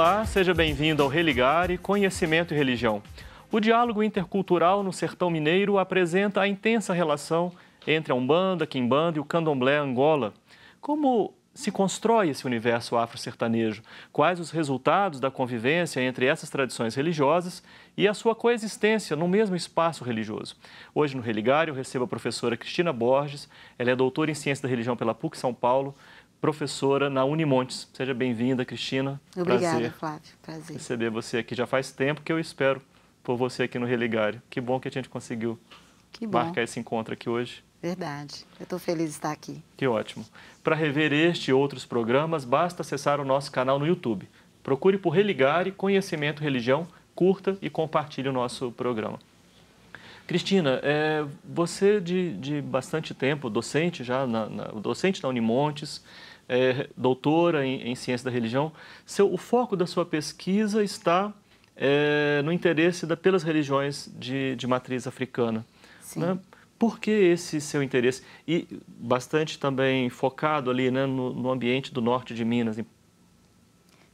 Olá, seja bem-vindo ao Religare Conhecimento e Religião. O diálogo intercultural no sertão mineiro apresenta a intensa relação entre a Umbanda, a Quimbanda e o Candomblé Angola. Como se constrói esse universo afro-sertanejo? Quais os resultados da convivência entre essas tradições religiosas e a sua coexistência no mesmo espaço religioso? Hoje no Religário eu recebo a professora Cristina Borges, ela é doutora em Ciência da Religião pela PUC São Paulo, professora na Unimontes. Seja bem-vinda, Cristina. Obrigada, Prazer. Flávio. Prazer. Receber você aqui. Já faz tempo que eu espero por você aqui no Religário. Que bom que a gente conseguiu marcar esse encontro aqui hoje. Verdade. Eu estou feliz de estar aqui. Que ótimo. Para rever este e outros programas, basta acessar o nosso canal no YouTube. Procure por Religare Conhecimento Religião, curta e compartilhe o nosso programa. Cristina, é, você de, de, bastante tempo, docente já, na, na, docente na Unimontes, é, doutora em, em, ciência da religião, seu, o foco da sua pesquisa está é, no interesse da, pelas religiões de, de matriz africana. Sim. Né? Por que esse seu interesse? E bastante também focado ali né, no, no, ambiente do norte de Minas.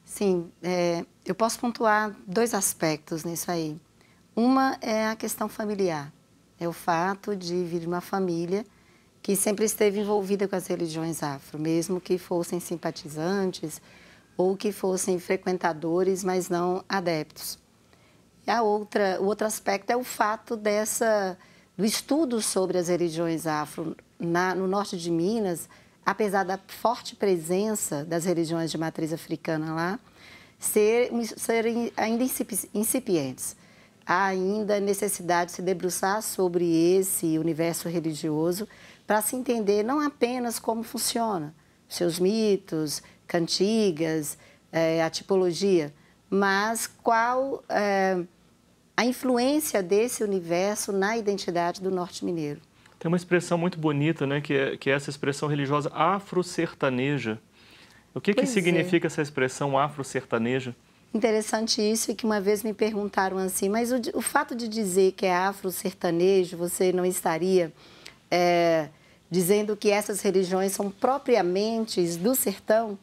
Sim, é, eu posso pontuar dois aspectos nisso aí. Uma é a questão familiar, é o fato de vir de uma família que sempre esteve envolvida com as religiões afro, mesmo que fossem simpatizantes ou que fossem frequentadores, mas não adeptos. E a outra, o outro aspecto é o fato dessa do estudo sobre as religiões afro na, no norte de Minas, apesar da forte presença das religiões de matriz africana lá, ser, serem ainda incipientes há ainda necessidade de se debruçar sobre esse universo religioso para se entender não apenas como funciona, seus mitos, cantigas, é, a tipologia, mas qual é, a influência desse universo na identidade do norte mineiro. Tem uma expressão muito bonita, né, que é, que é essa expressão religiosa afro-sertaneja. O que, que é. significa essa expressão afro-sertaneja? Interessante isso que uma vez me perguntaram assim, mas o, o fato de dizer que é afro-sertanejo, você não estaria é, dizendo que essas religiões são propriamente do sertão?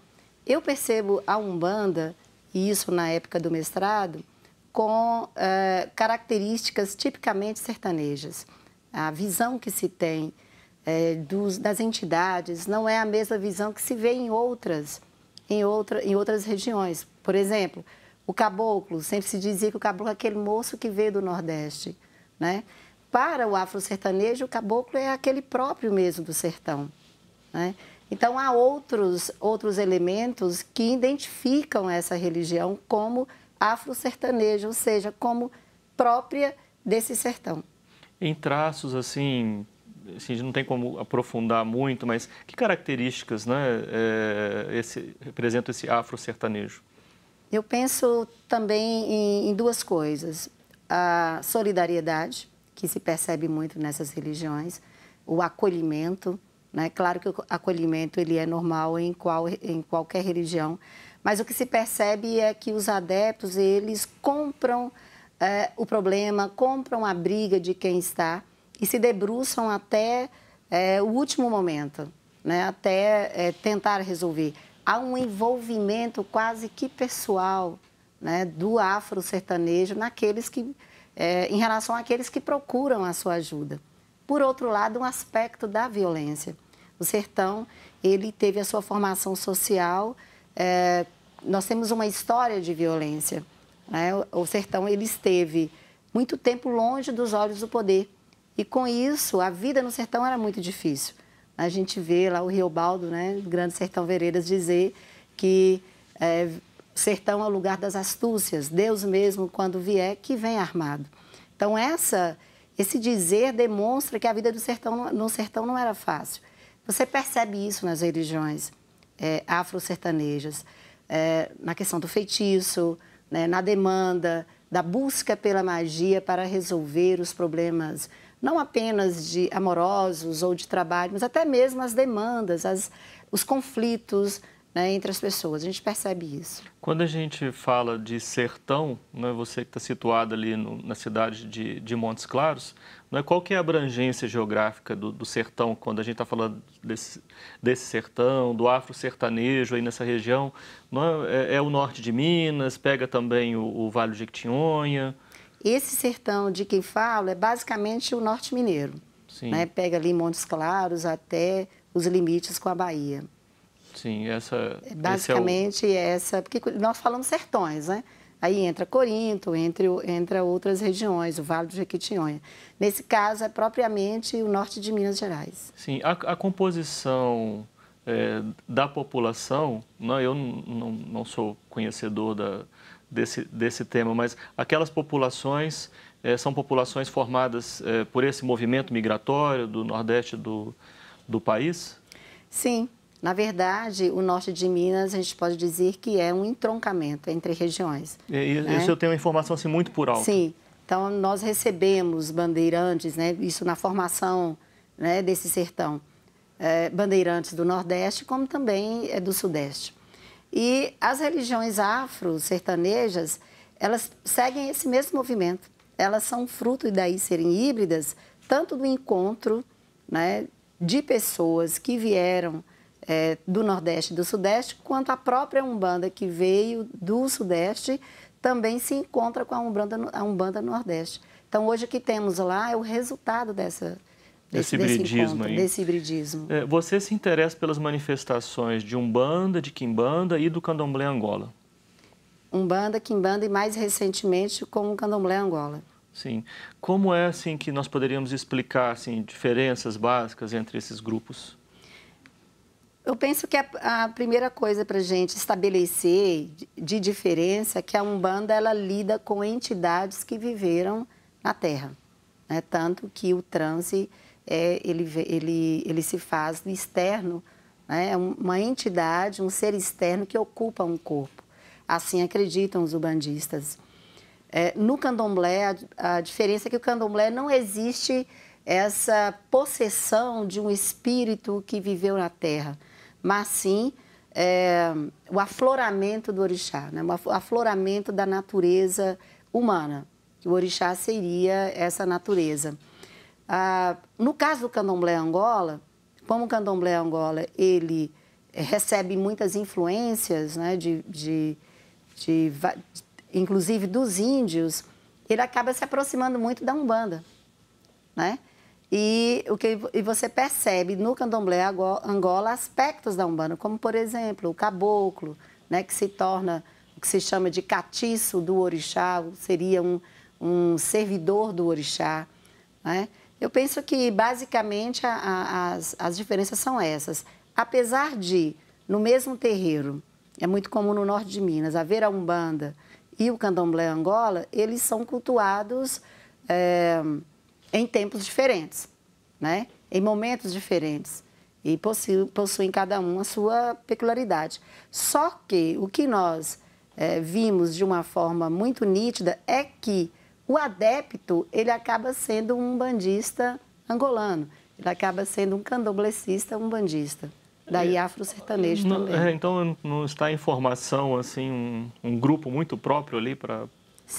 Eu percebo a Umbanda, e isso na época do mestrado, com é, características tipicamente sertanejas. A visão que se tem é, dos, das entidades não é a mesma visão que se vê em outras, em, outra, em outras regiões. Por exemplo, o caboclo, sempre se dizia que o caboclo é aquele moço que veio do Nordeste, né? Para o afro-sertanejo, o caboclo é aquele próprio mesmo do sertão, né? Então, há outros, outros elementos que identificam essa religião como afro-sertaneja, ou seja, como própria desse sertão. Em traços, assim, assim não tem como aprofundar muito, mas que características né, é, esse, representa esse afro-sertanejo? Eu penso também em, em duas coisas. A solidariedade, que se percebe muito nessas religiões, o acolhimento, né? Claro que o acolhimento ele é normal em, qual, em qualquer religião, mas o que se percebe é que os adeptos eles compram é, o problema, compram a briga de quem está e se debruçam até é, o último momento, né? Até é, tentar resolver há um envolvimento quase que pessoal né, do afro-sertanejo naqueles que, é, em relação àqueles que procuram a sua ajuda. Por outro lado, um aspecto da violência. O sertão, ele teve a sua formação social. É, nós temos uma história de violência. Né? O sertão, ele esteve muito tempo longe dos olhos do poder. E com isso, a vida no sertão era muito difícil a gente vê lá o Riobaldo, né, Grande Sertão Veredas, dizer que é, sertão é o lugar das astúcias, Deus mesmo, quando vier, que vem armado. Então, essa, esse dizer demonstra que a vida do sertão, no sertão não era fácil. Você percebe isso nas religiões é, afro-sertanejas, é, na questão do feitiço, né, na demanda, da busca pela magia para resolver os problemas não apenas de amorosos ou de trabalho, mas até mesmo as demandas, as, os conflitos né, entre as pessoas. A gente percebe isso. Quando a gente fala de sertão, né, você que está situado ali no, na cidade de, de Montes Claros, né, qual que é a abrangência geográfica do, do sertão, quando a gente está falando desse, desse sertão, do afro-sertanejo aí nessa região? É, é, é, o norte de Minas, pega também o, o Vale do Jequitinhonha, esse sertão de quem falo é basicamente o norte mineiro. Né? Pega ali Montes Claros até os limites com a Bahia. Sim, essa. Basicamente é, é o... essa, porque nós falamos sertões, né? Aí entra Corinto, entre, entra outras regiões, o Vale do Jequitinhonha. Nesse caso, é propriamente o norte de Minas Gerais. Sim, a, a composição é, da população, né, não, eu não, não sou conhecedor da, desse, desse tema, mas aquelas populações é, são populações formadas é, por esse movimento migratório do Nordeste do, do país? Sim. Na verdade, o norte de Minas, a gente pode dizer que é um entroncamento entre regiões. E, né? Isso eu tenho uma informação assim, muito por alto. Sim. Então, nós recebemos bandeirantes, né? isso na formação né, desse sertão. É, bandeirantes do Nordeste, como também é do Sudeste. E as religiões afro-sertanejas, elas seguem esse mesmo movimento. Elas são fruto e daí serem híbridas, tanto do encontro né, de pessoas que vieram é, do Nordeste e do Sudeste, quanto a própria Umbanda que veio do Sudeste também se encontra com a Umbanda, a Umbanda Nordeste. Então, hoje o que temos lá é o resultado dessa, desse, hibridismo desse, desse hibridismo. É, você se interessa pelas manifestações de Umbanda, de Quimbanda e do Candomblé Angola? Umbanda, Quimbanda e mais recentemente com o Candomblé Angola. Sim. Como é assim que nós poderíamos explicar assim diferenças básicas entre esses grupos? Eu penso que a, a primeira coisa para a gente estabelecer de diferença é que a Umbanda ela lida com entidades que viveram na Terra, né? tanto que o transe é, ele, ele, ele se faz no externo, né? É uma entidade, um ser externo que ocupa um corpo. Assim acreditam os ubandistas. É, no candomblé, a, a, diferença é que o candomblé não existe essa possessão de um espírito que viveu na terra, mas sim é, o afloramento do orixá, né? o afloramento da natureza humana. O orixá seria essa natureza. Ah, no caso do candomblé Angola, como o candomblé Angola ele eh, recebe muitas influências, né, de, de, de, inclusive dos índios, ele acaba se aproximando muito da Umbanda, né? E o que e você percebe no candomblé Angola aspectos da Umbanda, como por exemplo, o caboclo, né, que se torna o que se chama de catiço do orixá, seria um, um servidor do orixá, né? Eu penso que, basicamente, a, a, as, as diferenças são essas. Apesar de, no mesmo terreiro, é muito comum no norte de Minas, haver a Umbanda e o Candomblé Angola, eles são cultuados é, em tempos diferentes, né? em momentos diferentes e possuem, possuem cada um a sua peculiaridade. Só que o que nós é, vimos de uma forma muito nítida é que o adepto, ele acaba sendo um bandista angolano, ele acaba sendo um candomblessista bandista Daí é, afro-sertanejo também. É, então não está em formação assim, um, um grupo muito próprio ali para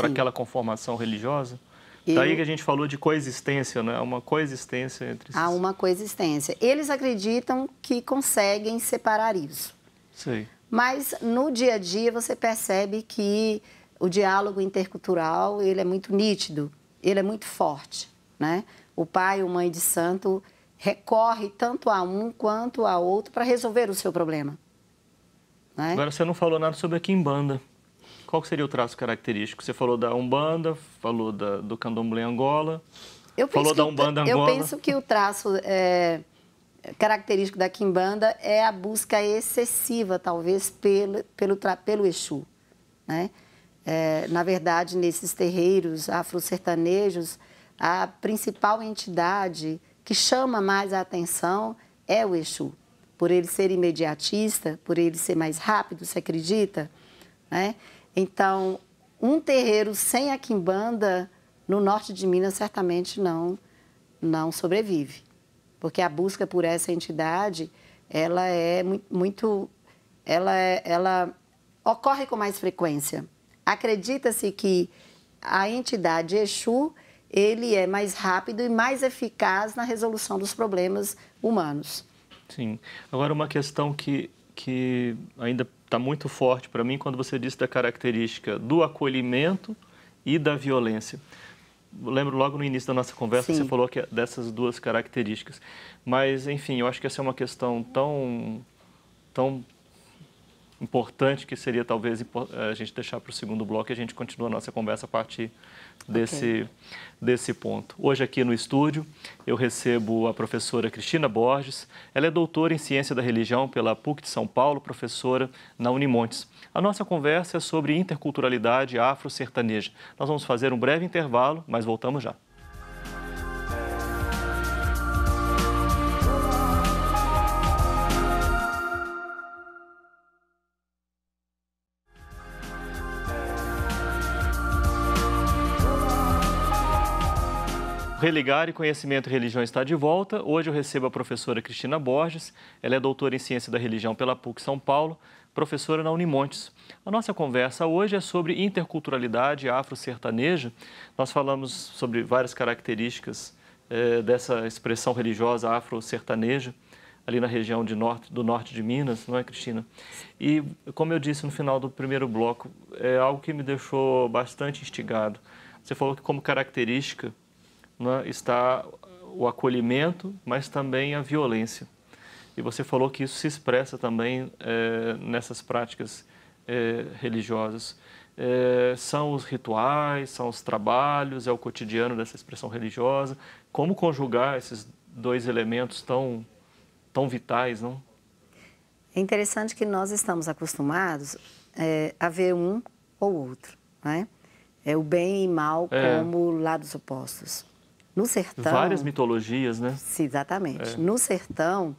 aquela conformação religiosa? Eu... Daí que a gente falou de coexistência, né? Uma coexistência entre esses... Há uma coexistência. Eles acreditam que conseguem separar isso. Sim. Mas no dia a dia você percebe que o diálogo intercultural ele é muito nítido, ele é muito forte, né? O pai ou mãe de santo recorre tanto a um quanto a outro para resolver o seu problema. Né? Agora você não falou nada sobre a quimbanda. Qual seria o traço característico? Você falou da umbanda, falou da, do candomblé Angola, eu falou da umbanda Angola. Eu penso que o traço é, característico da quimbanda é a busca excessiva, talvez pelo pelo, pelo Exu, né? É, na verdade, nesses terreiros afro-sertanejos, a principal entidade que chama mais a atenção é o Exu. Por ele ser imediatista, por ele ser mais rápido, se acredita? Né? Então, um terreiro sem a quimbanda no norte de Minas certamente não, não sobrevive. Porque a busca por essa entidade, ela é muito... ela, é, ela ocorre com mais frequência. Acredita-se que a entidade Exu ele é mais rápido e mais eficaz na resolução dos problemas humanos. Sim. Agora, uma questão que, que ainda está muito forte para mim quando você disse da característica do acolhimento e da violência. lembro logo no início da nossa conversa Sim. você falou que é dessas duas características. Mas, enfim, eu acho que essa é uma questão tão, tão importante que seria talvez eh, a gente deixar para o segundo bloco e a gente continua a nossa conversa a partir desse, okay. desse ponto. Hoje aqui no estúdio eu recebo a professora Cristina Borges. Ela é doutora em Ciência da Religião pela PUC de São Paulo, professora na Unimontes. A nossa conversa é sobre interculturalidade afro-sertaneja. Nós vamos fazer um breve intervalo, mas voltamos já. Religar e Conhecimento e Religião está de volta. Hoje eu recebo a professora Cristina Borges. Ela é doutora em Ciência da Religião pela PUC São Paulo, professora na Unimontes. A nossa conversa hoje é sobre interculturalidade afro-sertaneja. Nós falamos sobre várias características eh, dessa expressão religiosa afro-sertaneja ali na região de norte, do norte de Minas, não é, Cristina? E, como eu disse no final do primeiro bloco, é algo que me deixou bastante instigado. Você falou que, como característica né, está o acolhimento, mas também a violência. E você falou que isso se expressa também é, nessas práticas é, religiosas. É, são os rituais, são os trabalhos, é o cotidiano dessa expressão religiosa. Como conjugar esses dois elementos tão, tão vitais, não? É interessante que nós estamos acostumados é, a ver um ou outro, né? É o bem e mal é. como lados opostos. No sertão. Várias mitologias, né? Sim, exatamente. É. No sertão,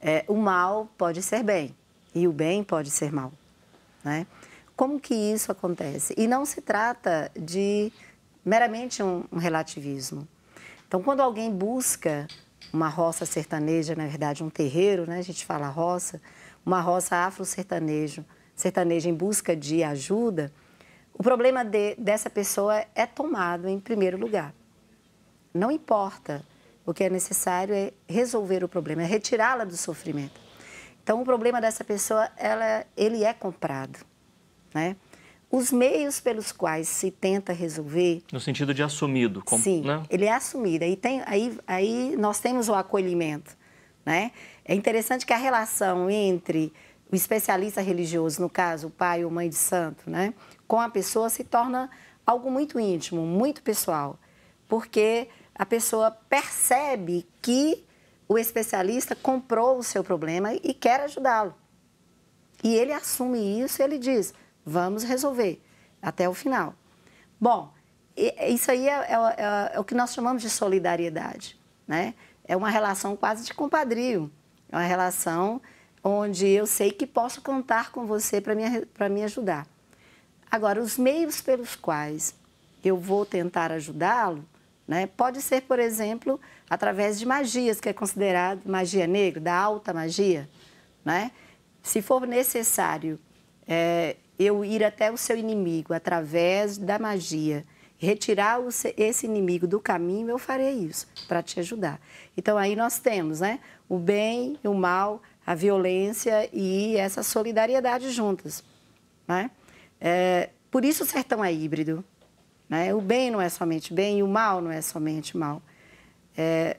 é, o mal pode ser bem e o bem pode ser mal. Né? Como que isso acontece? E não se trata de meramente um, um relativismo. Então, quando alguém busca uma roça sertaneja, na verdade, um terreiro, né? a gente fala roça, uma roça afro-sertanejo, sertaneja em busca de ajuda, o problema de, dessa pessoa é tomado em primeiro lugar. Não importa. O que é necessário é resolver o problema, é retirá-la do sofrimento. Então, o problema dessa pessoa, ela, ele é comprado, né? Os meios pelos quais se tenta resolver... No sentido de assumido. Com, sim, né? ele é assumido. Aí, tem, aí, aí nós temos o acolhimento, né? É interessante que a relação entre o especialista religioso, no caso, o pai ou mãe de santo, né? Com a pessoa se torna algo muito íntimo, muito pessoal porque a pessoa percebe que o especialista comprou o seu problema e quer ajudá-lo. E ele assume isso e ele diz: vamos resolver até o final. Bom, isso aí é, é, é, é o que nós chamamos de solidariedade, né? É uma relação quase de compadrio, é uma relação onde eu sei que posso contar com você para me, me ajudar. Agora, os meios pelos quais eu vou tentar ajudá-lo né? Pode ser, por exemplo, através de magias, que é considerado magia negra, da alta magia. Né? Se for necessário é, eu ir até o seu inimigo através da magia, retirar esse inimigo do caminho, eu farei isso para te ajudar. Então aí nós temos né, o bem, o mal, a violência e essa solidariedade juntas. Né? É, por isso o sertão é híbrido. Né? O bem não é somente bem e o mal não é somente mal. É...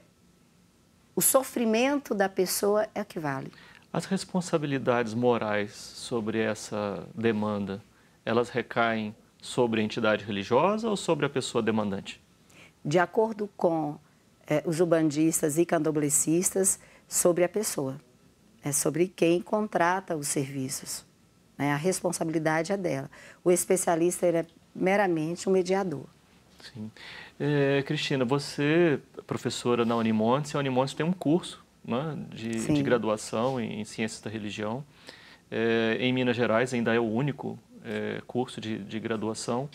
o sofrimento da pessoa é o que vale. As responsabilidades morais sobre essa demanda, elas recaem sobre a entidade religiosa ou sobre a pessoa demandante? De acordo com é, os ubandistas e candoblecistas, sobre a pessoa, é sobre quem contrata os serviços. Né? A responsabilidade é dela. O especialista ele é meramente um mediador. Sim. É, Cristina, você, professora na Unimontes, a Unimontes tem um curso né, de, de, graduação em, em, Ciências da Religião. É, em Minas Gerais ainda é o único é, curso de, de graduação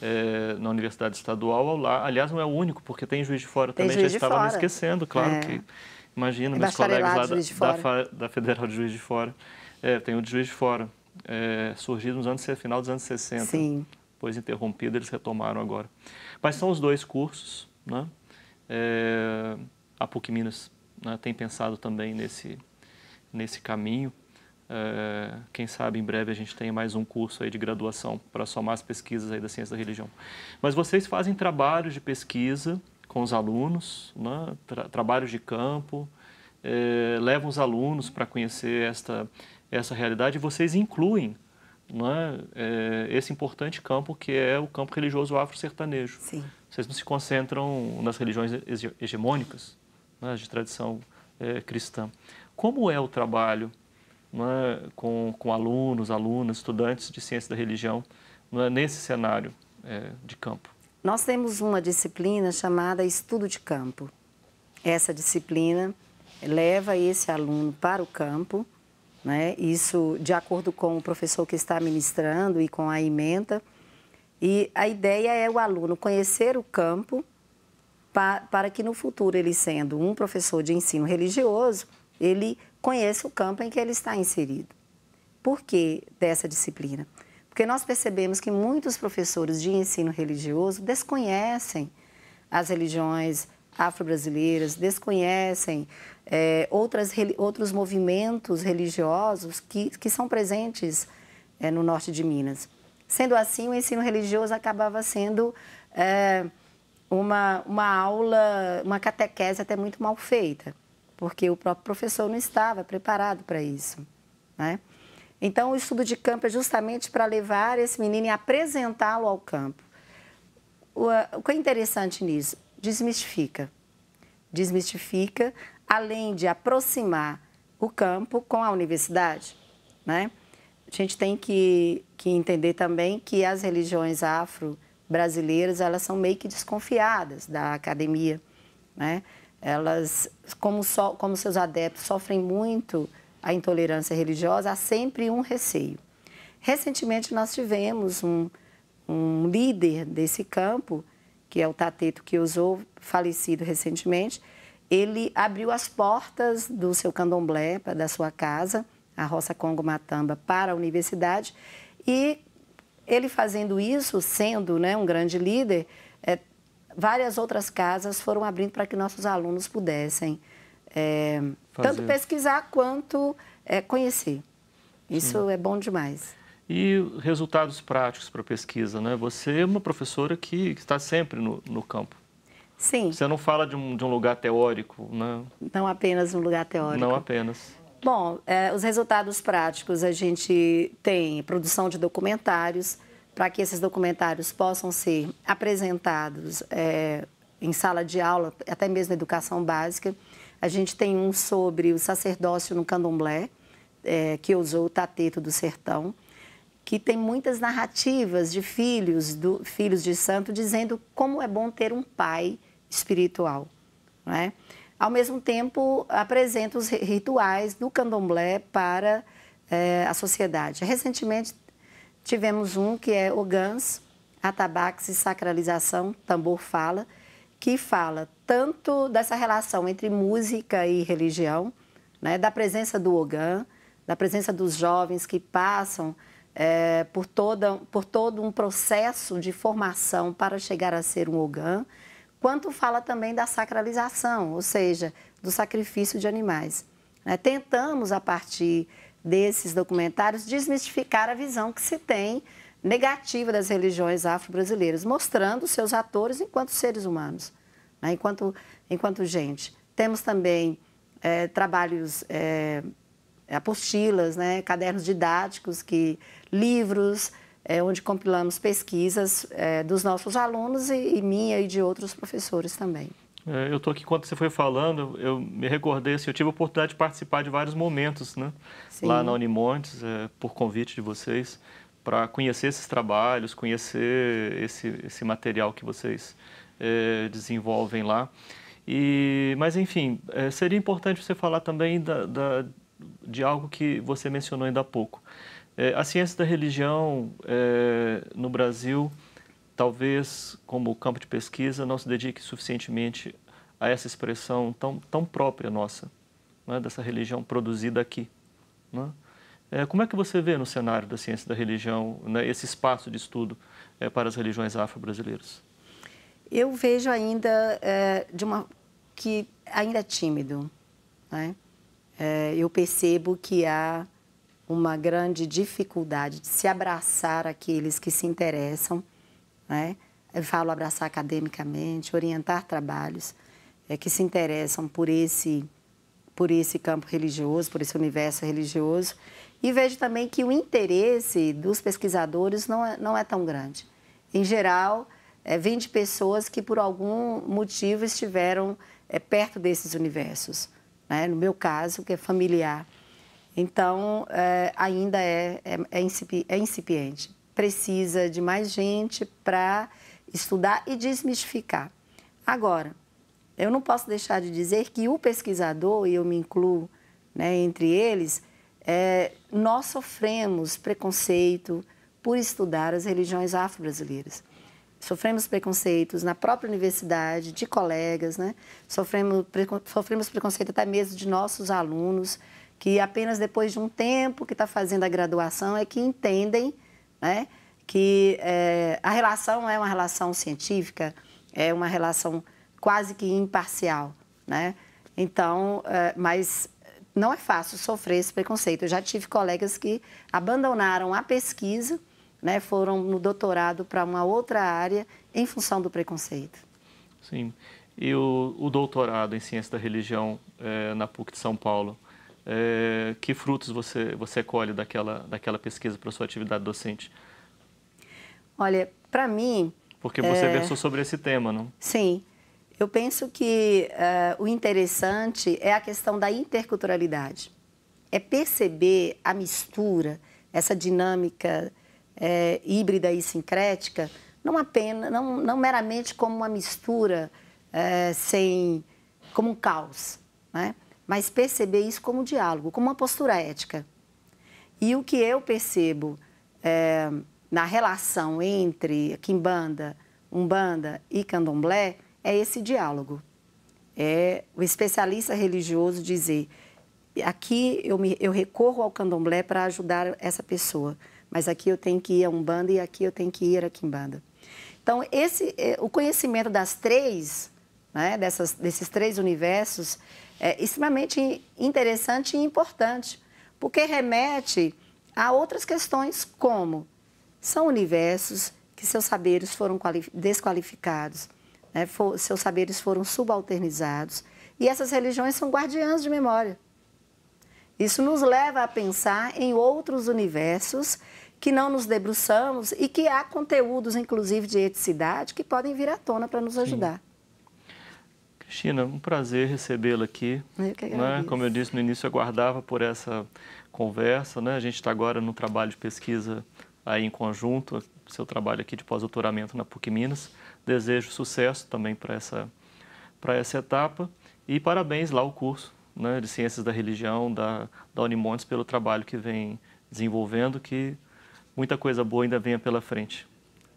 é, na Universidade Estadual. Lá, aliás, não é o único, porque tem Juiz de Fora tem também. Juiz Já estava fora. me esquecendo, claro é. que... Imagino, é meus colegas lá da, da, da, Federal de Juiz de Fora. tem o de Juiz de Fora, surgido nos anos, final dos anos 60. Sim depois interrompido, eles retomaram agora. Mas são os dois cursos, né? É, a PUC Minas né, tem pensado também nesse, nesse caminho. É, quem sabe em breve a gente tenha mais um curso aí de graduação para somar as pesquisas aí da ciência da religião. Mas vocês fazem trabalhos de pesquisa com os alunos, né? Tra trabalhos de campo, é, levam os alunos para conhecer esta, essa realidade e vocês incluem né, é, esse importante campo que é o campo religioso afro-sertanejo. Vocês não se concentram nas religiões hegemônicas, né, de tradição é, cristã. Como é o trabalho né, com, com, alunos, alunas, estudantes de ciência da religião é, nesse cenário é, de campo? Nós temos uma disciplina chamada estudo de campo. Essa disciplina leva esse aluno para o campo né? Isso de acordo com o professor que está ministrando e com a ementa E a ideia é o aluno conhecer o campo para que no futuro ele sendo um professor de ensino religioso, ele conheça o campo em que ele está inserido. Por que dessa disciplina? Porque nós percebemos que muitos professores de ensino religioso desconhecem as religiões afro-brasileiras, desconhecem é, outras, outros movimentos religiosos que, que são presentes é, no norte de Minas. Sendo assim, o ensino religioso acabava sendo é, uma, uma aula, uma catequese até muito mal feita, porque o próprio professor não estava preparado para isso. Né? Então, o estudo de campo é justamente para levar esse menino e apresentá-lo ao campo. O, o que é interessante nisso? Desmistifica. Desmistifica além de aproximar o campo com a universidade, né? A gente tem que, que entender também que as religiões afro-brasileiras, elas são meio que desconfiadas da academia, né? Elas, como, so, como seus adeptos sofrem muito a intolerância religiosa, há sempre um receio. Recentemente, nós tivemos um, um líder desse campo, que é o Tateto que usou, falecido recentemente, ele abriu as portas do seu candomblé, da sua casa, a Roça Congo Matamba, para a universidade. E ele fazendo isso, sendo né, um grande líder, é, várias outras casas foram abrindo para que nossos alunos pudessem é, tanto pesquisar quanto é, conhecer. Isso Sim. é bom demais. E resultados práticos para a pesquisa, né? Você é uma professora que, que está sempre no, no campo. Sim. Você não fala de um, de um lugar teórico, né? Não apenas um lugar teórico. Não apenas. Bom, é, os resultados práticos a gente tem produção de documentários para que esses documentários possam ser apresentados é, em sala de aula, até mesmo na educação básica. A gente tem um sobre o sacerdócio no candomblé, é, que usou o tateto do sertão, que tem muitas narrativas de filhos, do, filhos de santo, dizendo como é bom ter um pai espiritual, né? Ao mesmo tempo, apresenta os rituais do candomblé para é, a sociedade. Recentemente, tivemos um que é o gans Atabaques e Sacralização, Tambor Fala, que fala tanto dessa relação entre música e religião, né, da presença do Ogan, da presença dos jovens que passam é, por, toda, por todo um processo de formação para chegar a ser um Ogan, quanto fala também da sacralização, ou seja, do sacrifício de animais. Né, tentamos, a partir desses documentários, desmistificar a visão que se tem negativa das religiões afro-brasileiras, mostrando seus atores enquanto seres humanos, né? enquanto, enquanto gente. Temos também é, trabalhos, é, apostilas, né? cadernos didáticos, que, livros é, onde compilamos pesquisas é, dos nossos alunos e, e, minha e de outros professores também. É, eu estou aqui, enquanto você foi falando, eu me recordei, assim, eu tive a oportunidade de participar de vários momentos, né? Lá na Unimontes, é, por convite de vocês, para conhecer esses trabalhos, conhecer esse, esse material que vocês é, desenvolvem lá. E, mas, enfim, é, seria importante você falar também da, da, de algo que você mencionou ainda há pouco, é, a ciência da religião é, no Brasil, talvez como campo de pesquisa, não se dedique suficientemente a essa expressão tão, tão própria nossa, né, dessa religião produzida aqui. Né? É, como é que você vê no cenário da ciência da religião né, esse espaço de estudo é, para as religiões afro-brasileiras? Eu vejo ainda é, de uma que ainda é tímido. Né? É, eu percebo que há uma grande dificuldade de se abraçar aqueles que se interessam, né? Eu falo abraçar academicamente, orientar trabalhos é, que se interessam por esse, por esse campo religioso, por esse universo religioso. E vejo também que o interesse dos pesquisadores não é, não é tão grande. Em geral, é, vem de pessoas que, por algum motivo, estiveram é, perto desses universos. Né? No meu caso, que é familiar então, é, ainda é, é, é, é incipiente. Precisa de mais gente para estudar e desmistificar. Agora, eu não posso deixar de dizer que o pesquisador, e eu me incluo né, entre eles, é, nós sofremos preconceito por estudar as religiões afro-brasileiras. Sofremos preconceitos na própria universidade, de colegas, né? sofremos, sofremos preconceito até mesmo de nossos alunos que apenas depois de um tempo que está fazendo a graduação é que entendem né, que é, a relação é uma relação científica, é uma relação quase que imparcial. Né? Então, é, mas não é fácil sofrer esse preconceito. Eu já tive colegas que abandonaram a pesquisa, né, foram no doutorado para uma outra área em função do preconceito. Sim. E o, o doutorado em ciência da religião é, na PUC de São Paulo, é, que frutos você, você colhe daquela, daquela pesquisa para sua atividade docente? Olha, para mim... Porque você é... versou sobre esse tema, não? Sim. Eu penso que uh, o interessante é a questão da interculturalidade. É perceber a mistura, essa dinâmica é, híbrida e sincrética, não apenas, não, não meramente como uma mistura é, sem, como um caos, né? mas perceber isso como diálogo, como uma postura ética. E o que eu percebo é, na relação entre Kimbanda, Umbanda e Candomblé é esse diálogo. É o especialista religioso dizer: aqui eu, me, eu recorro ao Candomblé para ajudar essa pessoa, mas aqui eu tenho que ir a Umbanda e aqui eu tenho que ir a Kimbanda. Então, esse, é, o conhecimento das três, né, dessas, desses três universos, é, extremamente interessante e importante, porque remete a outras questões como são universos que seus saberes foram desqualificados, né, for, seus saberes foram subalternizados, e essas religiões são guardiãs de memória. Isso nos leva a pensar em outros universos que não nos debruçamos e que há conteúdos, inclusive de eticidade, que podem vir à tona para nos ajudar. Sim. Cristina, um prazer recebê-la aqui. Eu que Né? Como eu disse no início, eu aguardava por essa conversa. Né? A gente está agora no trabalho de pesquisa aí em conjunto, seu trabalho aqui de pós-doutoramento na PUC Minas. Desejo sucesso também para essa, essa etapa e parabéns lá ao curso né, de Ciências da Religião da, da Unimontes pelo trabalho que vem desenvolvendo, que muita coisa boa ainda venha pela frente.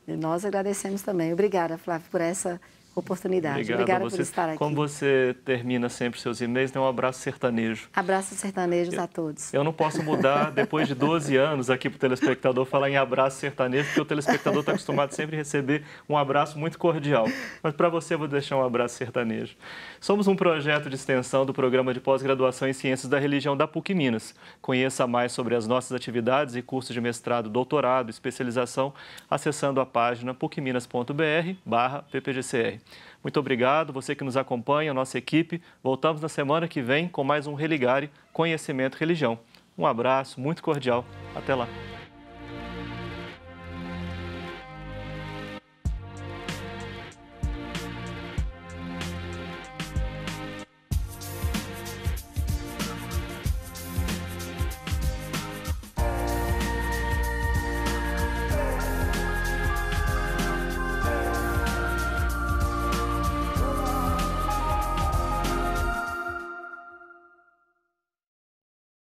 E nós agradecemos também. Obrigada, Flávio, por essa oportunidade. Obrigado Obrigada você, por estar aqui. Como você termina sempre seus e-mails, é um abraço sertanejo. Abraços sertanejos eu, a todos. Eu não posso mudar, depois de 12 anos aqui para o telespectador, falar em abraço sertanejo, porque o telespectador está acostumado sempre a receber um abraço muito cordial. Mas para você eu vou deixar um abraço sertanejo. Somos um projeto de extensão do programa de pós-graduação em Ciências da Religião da PUC Minas. Conheça mais sobre as nossas atividades e cursos de mestrado, doutorado, especialização, acessando a página pucminas.br barra ppgcr. Muito obrigado, você que nos acompanha, a nossa equipe. Voltamos na semana que vem com mais um Religare Conhecimento e Religião. Um abraço muito cordial. Até lá.